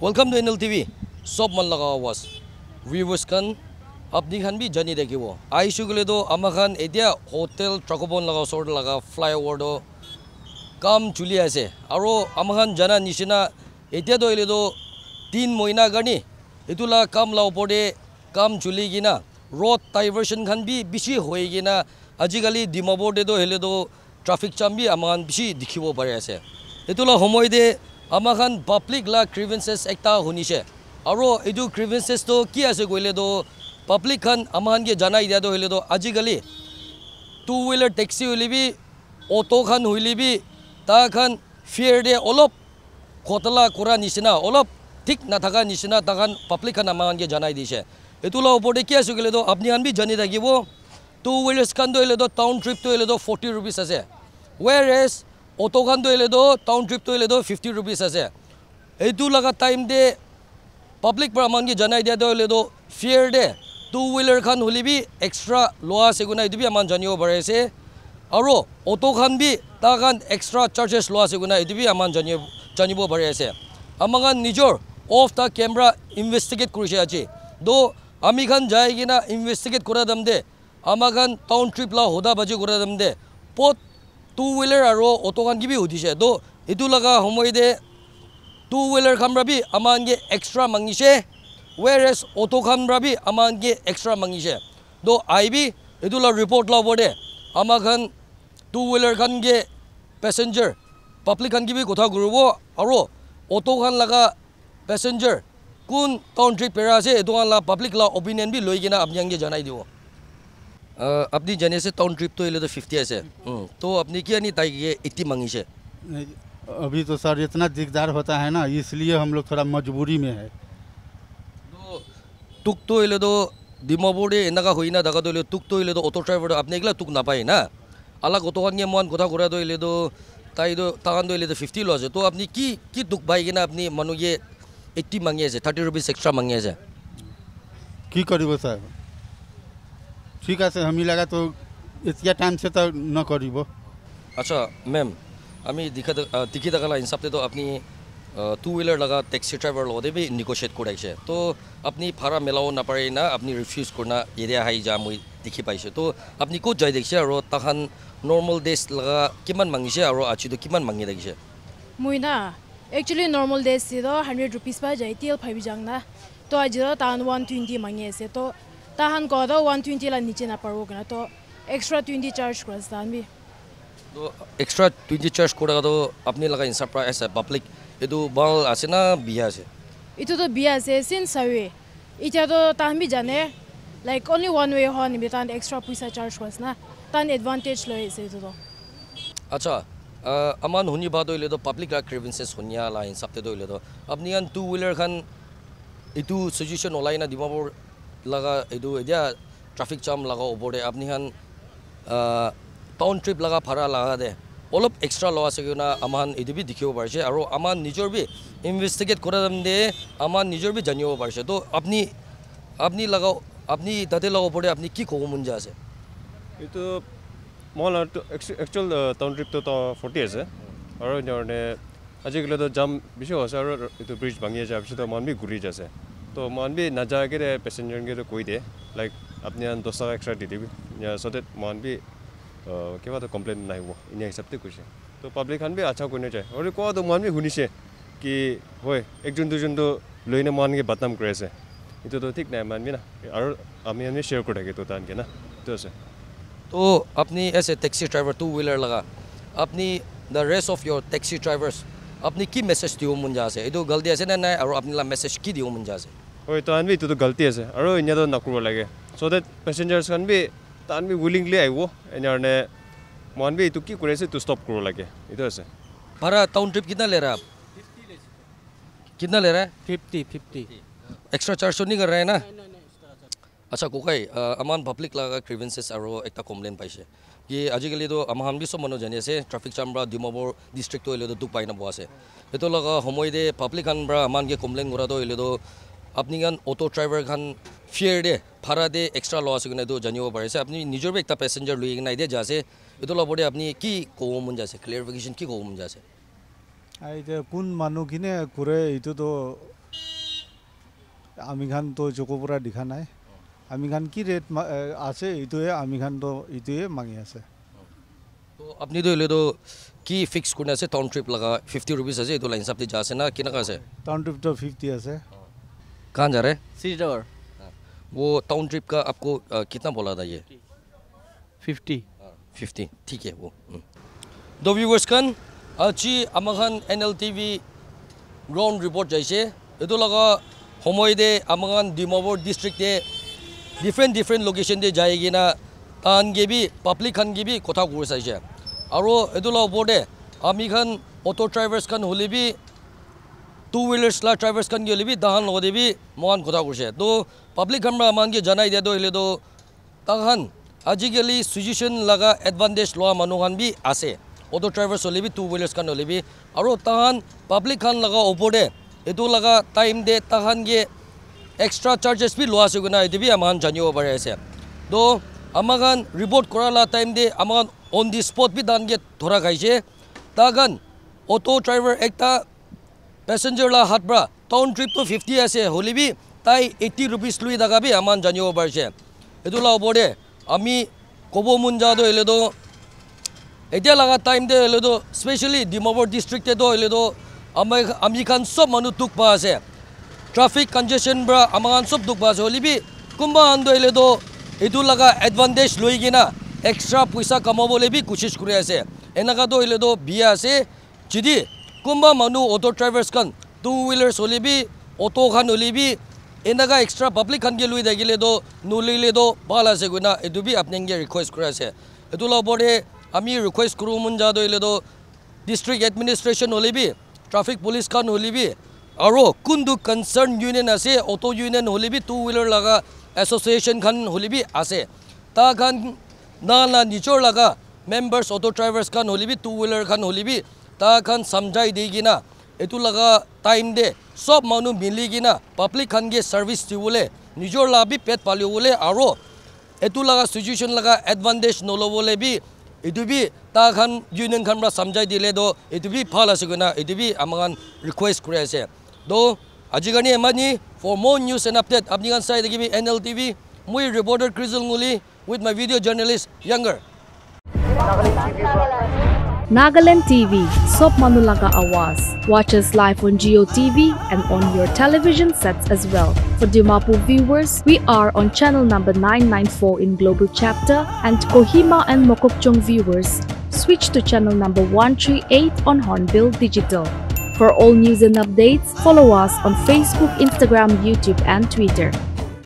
Welcome to NLTV. Sob man laga was. Viewers kan apni khan bhi jani dekhi wo. Aishu gule do amakhan edia hotel trakobon laga sort laga flyover do kam chuli ase. Aro amakhan jana nishina edia do ile do tin moina gani itula kam la opode kam chuli gina road diversion khan bhi bishi hoye gina ajigali dimabode do hele do traffic jam bhi amakhan bishi dikhibo pare ase. Itula homoide আমাখান public লা grievances একটা শুনিছে আৰু এইটো গ্ৰিভেঞ্চেছটো কি আছে কৰিলেতো public খান আমাখান কি জানাই দিয়াটো হ'লেতো আজিকালি টু হুইলাৰ টেক্সি হ'লিবি অ'টো খান হ'লিবি তাখান ফিয়াৰ দে অলপ ঘটলা কৰা নিচিনা অলপ ঠিক নাথাকা নিচিনা তাখান পাব্লিক খান আমাখান কি জানাই দিছে এইটো লোৱাৰ ওপৰতে কি আছে কৰিলেতো আপুনি খান বি জানি থাকিব টু হুইলাৰ্ছ খানটো হ'লেতো টাউন ট্ৰিপটো হ'লেতো ফৰ্টি ৰুপিজ আছে ৱেৰ এজ অটো খান তৈলেতো টাউন ট্ৰিপটো আহিলেতো ফিফটি ৰুপিজ আছে এইটো লগা টাইম দে পাব্লিক পৰা আমাক জনাই দিয়া তৈলেতো ফিয়াৰ দে টু হুইলাৰ খান হ'লে বি এক্সট্ৰা লোৱা আছে গুণা এইটো বি আমাক জানিব পাৰিছে আৰু অটো খান বি তাৰ খান এক্সট্ৰা চাৰ্জেছ লোৱা আছে গুণা এইটো বি আমাক জানি জানিব পাৰি আছে আমাৰ খান নিজৰ অফ দা কেমেৰা ইনভেষ্টিগেট কৰিছে আজি দো আমি খান যাই কিনা ইনভেষ্টিগেট কৰা দাম দে আমাৰ খান টাউন ট্ৰিপ লওঁ সোধা বাজি কৰা দাম দে পত টু হুইলাৰ আৰু অ'টো খান কিবি সুধিছে তো এইটো লগা সময়তে টু হুইলাৰ খামৰাবি আমাৰ এক্সট্ৰা মাঙিছে ৱেৰ এজ অ'টো খামৰাবি আমাৰ এক্সট্ৰা মাঙিছে তো আহিবি এইটো লগ ৰিপৰ্ট লওঁ দে আমাৰ খান টু হুইলাৰ খান গে পেছেঞ্জাৰ পাব্লিক খান কিবি কথা ঘূৰিব আৰু অ'টো খান লগা পেছেঞ্জাৰ কোন টাউন ট্ৰিপ পেৰা আছে এইটো খান লগা পাব্লিক লগা অপিনিয়ন বি লৈ কিনে আপুনি আনকে জনাই দিব अपनी जने से टाउन ट्रिप तो ये तो फिफ्टी ऐसे तो अपनी क्या नहीं ताई ये इतनी मंगी से अभी तो सर इतना दिकदार होता है ना इसलिए हम लोग थोड़ा मजबूरी में है तो तुक तो ये तो दिमापुरे इनका हुई ना दगा तो तुक तो ये तो ऑटो ड्राइवर अपने के तुक ना पाए ना अलग ऑटो वाले मोहन कोठा कोरा तो ये तो ताई तो तागन तो ये तो फिफ्टी लो तो अपनी की की तुक भाई के ना अपनी मनु ये इतनी मंगी है थर्टी रुपीज एक्सट्रा मंगी है की सर ঠিক আছে আমি লাগা তো এতিয়া টাইম সে তো নকরিব আচ্ছা ম্যাম আমি দেখি দেখি দেখালাম হিসাবতে তো আপনি টু হুইলার লাগা ট্যাক্সি ড্রাইভার লগতে বি নিগোসিয়েট করাইছে তো আপনি ভাড়া মেলাও না পারি না আপনি রিফিউজ করে না এরিয়া হাই যা মই দেখি পাইছে তো আপনি কোত যাই দেখছে আর তখন নর্মাল ডেস লাগা কিমান মাংছে আর আছি তো কিমান মাংগে দেখছে মুই না একচুয়ালি নর্মাল ডেস হান্ড্রেড রুপিস পা যাই তেল ফাইবি যাং না তো আজ তান ওয়ান টুয়েন্টি মাংগে আছে তো tahan ko da 120 la niche na paro gna to extra 20 charge kras dan bi do extra 20 charge kora do apni laga in surprise public edu bal asena biya se itu to biya se sin sawe itu to tahmi jane like only one way hon bi tan extra puisa charge kras na tan advantage lo se itu to acha Aman শুনি বা দৈলে তো public আৰু গ্ৰেভেন্সেছ শুনিয়া line চাপতে দৈলে তো আপুনি ইয়ান two হুইলাৰখন এইটো চিজুৱেশ্যন ওলাই না ডিমাপুৰ লগা এইটো এতিয়া ট্ৰাফিক জাম লগা ওপৰতে আপনিখান টাউন ট্ৰিপ লগা ভাড়া লগা দে অলপ এক্সট্ৰা লোৱা আছে কিনা আমাৰ এইটো বি দেখিব পাৰিছে আৰু আমাৰ নিজৰ বি ইনভেষ্টিগেট কৰা যাম দে আমাৰ নিজৰ বি জানিব পাৰিছে তো আপুনি আপুনি লগা আপুনি তাতে লগাব পাৰে আপুনি কি ক'ব মন যে আছে এইটো মই একচুৱেল টাউন ট্ৰিপটো ফৰ্টি আছে আৰু এনেধৰণে আজিকালিতো জাম বেছি হৈছে আৰু এইটো ব্ৰিজ ভাঙি আছে তাৰপিছতে মানুহ বি ঘূৰি যাছে तो मान भी ना जा रे पैसेंजर के तो कोई दे लाइक अपने यहाँ दस टाका एक्स्ट्रा दे देगी सो दैट मान भी के बाद कंप्लेन ना हो इन हिसाब से कुछ है तो पब्लिक खान भी अच्छा करना चाहिए और क्या तो मान भी होनी से कि हो एक जन दूजन तो लઈને मान के बदनाम करे से ये तो, तो ठीक ना मान भी ना और हमें हमें शेयर कर रखे तो तान के ना तो से तो अपनी ऐसे टैक्सी ड्राइवर टू व्हीलर लगा अपनी the rest of your taxi drivers अपनी की मैसेज दियो मुंजा से ये तो गलती आसे ना ना और अपनी ला मैसेज की दियो मुंजा से হয় তহান বি এইটোতো গল্তি আছে আৰু এনেদৰে নকৰিব লাগে চ' দেট পেচেঞ্জাৰ্ছখন বি তাহান বি উইলিংলি আহিব এনেধৰণে মহান বি এইটো কি কৰি আছে এইটো ষ্টপ কৰিব লাগে এইটো আছে ভাড়া টাউন ট্ৰিপ কিনা লেৰা কিনা লেৰা ফিফটি ফিফটি এক্সট্ৰা চাৰ্জ নি কৰা না আচ্ছা গোসাই আমাৰ পাব্লিক লগা ক্ৰিভেঞ্চেছ আৰু এটা কমপ্লেইন পাইছে কি আজিকালিতো আমাৰ হামবি চব মানুহ জানি আছে ট্ৰাফিক জাম বা ডিমাপুৰ ডিষ্ট্ৰিক্ট হ'লেতো দুখ পাই নাপোৱা আছে সেইটো লগা সময়তে পাব্লিক আনবাৰ আমাৰ কমপ্লেইন কৰাটো হ'লেতো আপনি কান অটো ড্রাইভার খান ফিয়ার দে ভাড়া দে এক্সট্রা ল কিনে কিনা জানিব পারে আপনি নিজের একটা প্যাসেঞ্জার লই কিনা যা আছে এটো লবরে আপনি কি কব মন যা আছে কি কব মন যা আছে এটা কোন মানুষখিনে করে এইটো তো আমি খান তো চকু পড়া নাই আমি খান কি ৰেট আছে এইটে আমি খান তো এইটে মাঙি আছে তো আপনি তো এলো কি ফিক্স করে আছে টাউন ট্রিপ লাগা ফিফটি রুপিস আছে এই লাইন হিসাব দিয়ে না কেনাকা আছে টাউন ট্রিপ তো ফিফটি আছে कहाँ जा रहे सीजर वो टाउन ट्रिप का आपको आ, कितना बोला था ये फिफ्टी फिफ्टी ठीक है वो दोन अच्छी अमगन N L T V ground report जैसे योजना समय दे अमगन Dimapur district different different location दे जाएगी ना तान के भी पब्लिक खान के भी कथा कैसे और यूर ऊपर आमी खान अटो ड्राइवर्स खान हम भी টু হুইলাৰ্ছ লা ড্ৰাইভাৰ্ছ খান কি হ'লে তাহান লগত বি মহান কথা কৈছে তো পাব্লিক কামৰা আমাক কি জনাই দিয়া দিলে তো তাহান আজিকালি চুজুৱেশ্যন লগা এডভান্টেজ লোৱা মানুহখান বি আছে অট' ড্ৰাইভাৰ্ছ হ'লে বি টু হুইলাৰ্ছ খান হ'লে বি আৰু তাহান পাব্লিক খান লগা ওপৰতে এইটো লগা টাইম দে তাহান কি এক্সট্ৰা চাৰ্জেছ বি লোৱা আছে কিনা এইটো বি আমাৰ জানিব পাৰি আছে তো আমাৰ খান ৰিপৰ্ট টাইম দে অন দি স্পট বি তাহান ধৰা খাইছে তাহান অট' ড্ৰাইভাৰ এটা পেচেঞ্জাৰ লা হাতবৰা টাউন ট্ৰিপটো ফিফটি আছে হলিবি তাই এইটি ৰুপিজ লৈ থাকাবি আমাক জানিব পাৰিছে সেইটো লা ওপৰতে আমি ক'ব মন যাওঁতো এলেতো এতিয়া লগা টাইমতে এলেতো স্পেচিয়েলি ডিমাপুৰ ডিষ্ট্ৰিক্টেতো এলেতো আমি আমি খান চব মানুহ দুখ পোৱা আছে ট্ৰাফিক কনজেশ্যন পৰা আমাৰ কাৰণে চব দুখ পোৱা আছে হলিবি কোনোবা আনটো এলেতো এইটো লগা এডভান্টেজ লৈ কিনে এক্সট্ৰা পইচা কমাবলৈ বি কোচিছ কৰি আছে এনেকুৱাতো এলেতো বিয়া আছে যদি কোনোবা মানুহ অ'টো ড্ৰাইভাৰ্ছখন টু হুইলাৰ্ছ হ'লিবি অ'টো খান হ'লিবি এনেকুৱা এক্সট্ৰা পাব্লিকখানকে লৈ থাকিলেতো নুলিলেতো ভাল আছে গুণা এইটো বি আপুনি এনেকৈ ৰিকুৱেষ্ট কৰি আছে এইটো লগতে আমি ৰিকুৱেষ্ট কৰোঁ মন যা ধৰিলেতো ডিষ্ট্ৰিক্ট এডমিনিষ্ট্ৰেশ্যন হ'লিবি ট্ৰাফিক পুলিচ খান হ'লিবি আৰু কোনটো কনচাৰ্ণ ইউনিয়ন আছে অ'টো ইউনিয়ন হ'লিবি টু হুইলাৰ লগা এছ'চিয়েশ্যনখন হ'লিবি আছে তাখান না না নিজৰ লগা মেম্বাৰ্ছ অ'টো ড্ৰাইভাৰ্ছখন হ'লিবি টু হুইলাৰখন হ'লিবি তাখান সামজাই দিয়ে এই টাইম দে সব মানুষ মিলি কিনা পাবলিক খানকে সার্ভিস দিবলে নিজের লাভ পেট পালি বলে আর এইটা সিচুয়েশন লাগা এডভান্টেজ নলবলে বি এই বি তাখান ইউনিয়ন খান সামজাই দিলে তো এই বি ফল আছে কিনা এই বি আমার রিকুয়েস্ট করে আছে তো আজিকালি এমানি for more news and update আপনি খান চাই থাকি এন এল টিভি মুই রিপোর্টার ক্রিজল মুলি উইথ মাই ভিডিও জার্নেলিস্ট ইয়াঙ্গার Thank you. Nagaland TV, Sop Manulaga Awas. Watch us live on Geo TV and on your television sets as well. For Dumapu viewers, we are on channel number 994 in Global Chapter and Kohima and Mokokchong viewers, switch to channel number 138 on Hornbill Digital. For all news and updates, follow us on Facebook, Instagram, YouTube and Twitter.